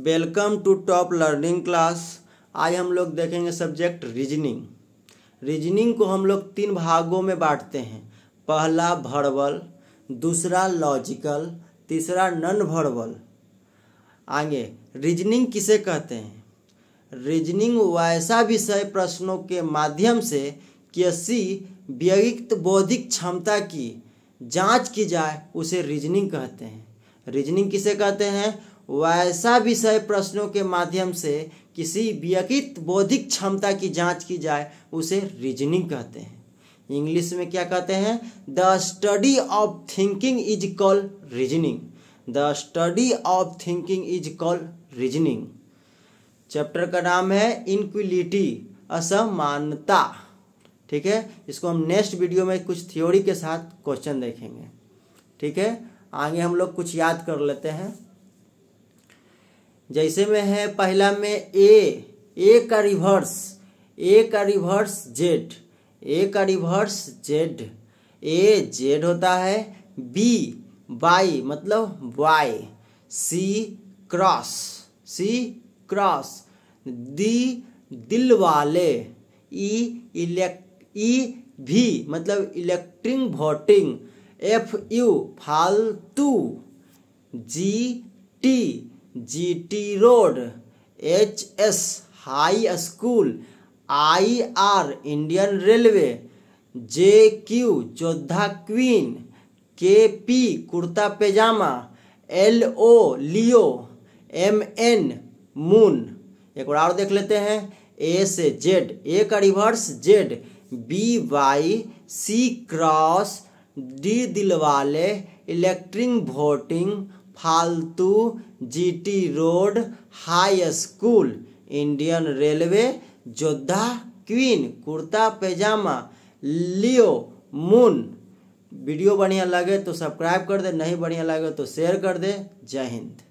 welcome to top learning class आज हम लोग देखेंगे सब्जेक्ट रीजनिंग रीजनिंग को हम लोग तीन भागों में बांटते हैं पहला भरबल दूसरा लॉजिकल तीसरा नन भरबल आगे रीजनिंग किसे कहते हैं रीजनिंग वैसा विषय प्रश्नों के माध्यम से किसी व्यक्त बौद्धिक क्षमता की जांच की जाए उसे रीजनिंग कहते हैं रीजनिंग किसे कहते हैं वैसा विषय प्रश्नों के माध्यम से किसी व्यकित बौद्धिक क्षमता की जांच की जाए उसे रीजनिंग कहते हैं इंग्लिश में क्या कहते हैं the study of thinking is call reasoning the study of thinking is call reasoning chapter का नाम है इनक्विलिटी असमानता ठीक है इसको हम नेक्स्ट वीडियो में कुछ थ्योरी के साथ क्वेश्चन देखेंगे ठीक है आगे हम लोग कुछ याद कर लेते हैं जैसे में है पहला में ए ए का रिवर्स ए का रिवर्स जेड ए का रिवर्स जेड ए जेड होता है बी बाई मतलब Y C cross C cross D Dilwale ई इलेक्ट ई भी मतलब इलेक्ट्रिक वोटिंग एफ यू फालतू G T GT road H S high school I R Indian railway J Q Jodha queen K P kurta pyjama L O Leo M N moon एक बार और देख लेते हैं ए से जेड ए का reverse Z B Y C cross D Dilwale electric voting फालतू GT road high school Indian railway Jodha queen kurta pyjama Leo moon video बढ़िया लगे तो सब्सक्राइब कर दे नहीं बढ़िया लगे तो शेयर कर दे जय हिंद